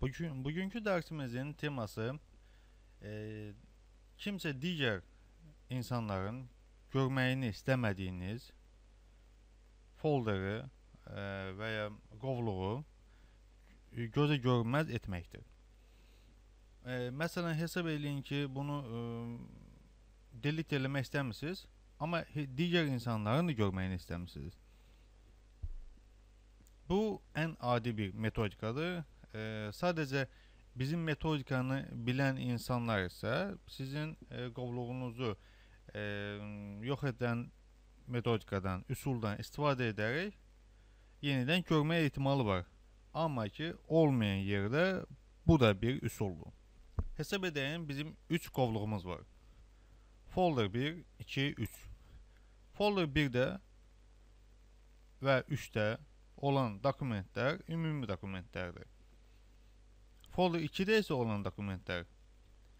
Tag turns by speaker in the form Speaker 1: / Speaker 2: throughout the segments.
Speaker 1: Bugün bugünkü dərsimizin teması e, kimsə digər insanların görməyini istəmədiyiniz folderi e, və ya qovluğu gözə görünməz etməkdir. E, məsələn, hesab eləyin ki, bunu e, delikt eləmək istəmirsiniz, amma digər insanların da görməyini istəmirsiniz. Bu ən adi bir metodikadır E, sadəcə bizim metodikanı bilən insanlar isə sizin e, qovluğunuzu e, yox edən metodikadan, üsuldan istifadə edərək yenidən görmə ehtimalı var. Amma ki, olmayan yerdə bu da bir üsuldur. Hesab edəyim, bizim 3 qovluğumuz var. Folder 1, 2, 3. Folder 1-də və 3-də olan dokumentlər ümumi dokumentlərdir. Polo 2-də isə olan dokumentlər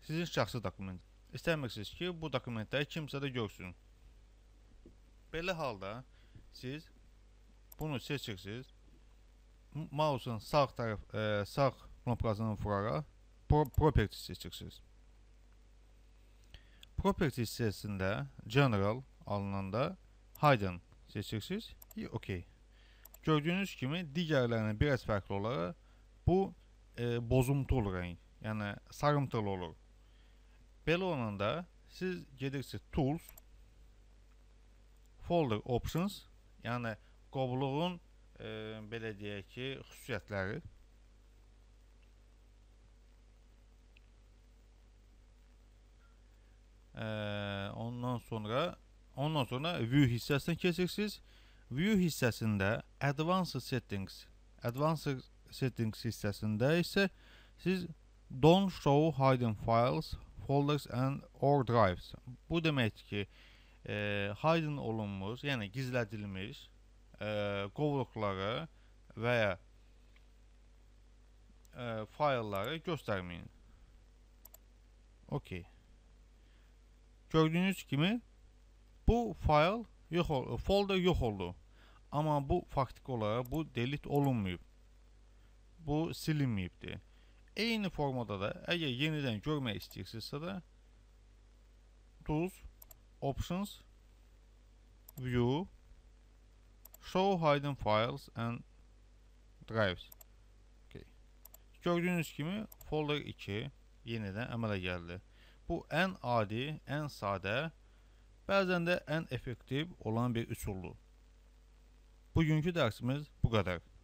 Speaker 1: sizin şəxsi dokument. İstəmirsiniz ki, bu dokumentləri kimsə də görsün. Belə halda siz bunu seçirsiniz. Mausun sağ tərəf ə, e, sağ knopkasını vuraraq pro properties seçirsiniz. Properties hissəsində General alınanda Hidden seçirsiniz. OK. Gördüyünüz kimi digərlərindən biraz fərqli olaraq bu e, bozumtu olur rəng. Yəni sarımtıl olur. Belə olanda siz gedirsiniz Tools Folder Options, yəni qovluğun e, belə deyək ki, xüsusiyyətləri Ə, e, ondan sonra ondan sonra view hissəsinə keçirsiniz. View hissəsində advanced settings, advanced settings hissəsində isə siz don't show hidden files, folders and or drives. Bu deməkdir ki, e, hidden olunmuş, yəni gizlədilmiş e, qovluqları və ya e, faylları göstərməyin. OK. Gördüyünüz kimi bu fayl yox oldu, folder yox oldu. Amma bu faktiki olaraq bu delete olunmayıb. bu silinmeyipti. Eyni formada da eğer yeniden görmək istəyirsinizsə də Tools, Options, View, Show Hidden Files and Drives. Okay. Gördüyünüz kimi folder 2 yenidən əmələ gəldi. Bu ən adi, ən sadə, bəzən də ən effektiv olan bir üsuldur. Bugünkü dersimiz bu kadar.